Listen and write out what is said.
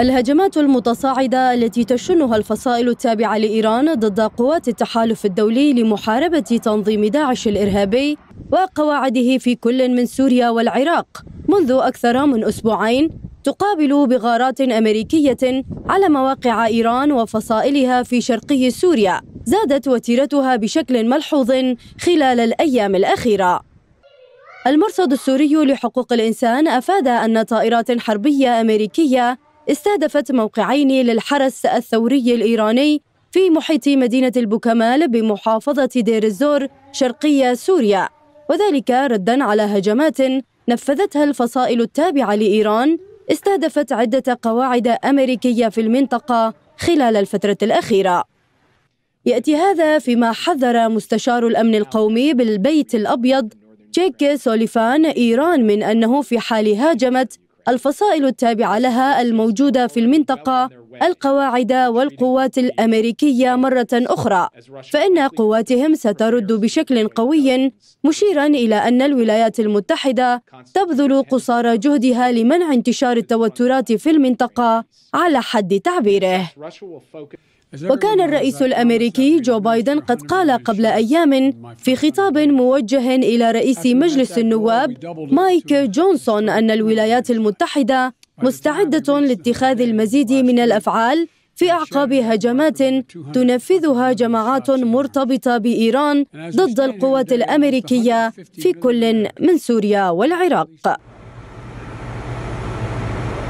الهجمات المتصاعدة التي تشنها الفصائل التابعة لإيران ضد قوات التحالف الدولي لمحاربة تنظيم داعش الإرهابي وقواعده في كل من سوريا والعراق منذ أكثر من أسبوعين تقابل بغارات أمريكية على مواقع إيران وفصائلها في شرقي سوريا زادت وتيرتها بشكل ملحوظ خلال الأيام الأخيرة المرصد السوري لحقوق الإنسان أفاد أن طائرات حربية أمريكية استهدفت موقعين للحرس الثوري الإيراني في محيط مدينة البوكمال بمحافظة دير الزور شرقية سوريا وذلك ردا على هجمات نفذتها الفصائل التابعة لإيران استهدفت عدة قواعد أمريكية في المنطقة خلال الفترة الأخيرة يأتي هذا فيما حذر مستشار الأمن القومي بالبيت الأبيض تشيك سوليفان إيران من أنه في حال هاجمت الفصائل التابعة لها الموجودة في المنطقة القواعد والقوات الأمريكية مرة أخرى فإن قواتهم سترد بشكل قوي مشيرا إلى أن الولايات المتحدة تبذل قصارى جهدها لمنع انتشار التوترات في المنطقة على حد تعبيره وكان الرئيس الأمريكي جو بايدن قد قال قبل أيام في خطاب موجه إلى رئيس مجلس النواب مايك جونسون أن الولايات المتحدة مستعدة لاتخاذ المزيد من الأفعال في أعقاب هجمات تنفذها جماعات مرتبطة بإيران ضد القوات الأمريكية في كل من سوريا والعراق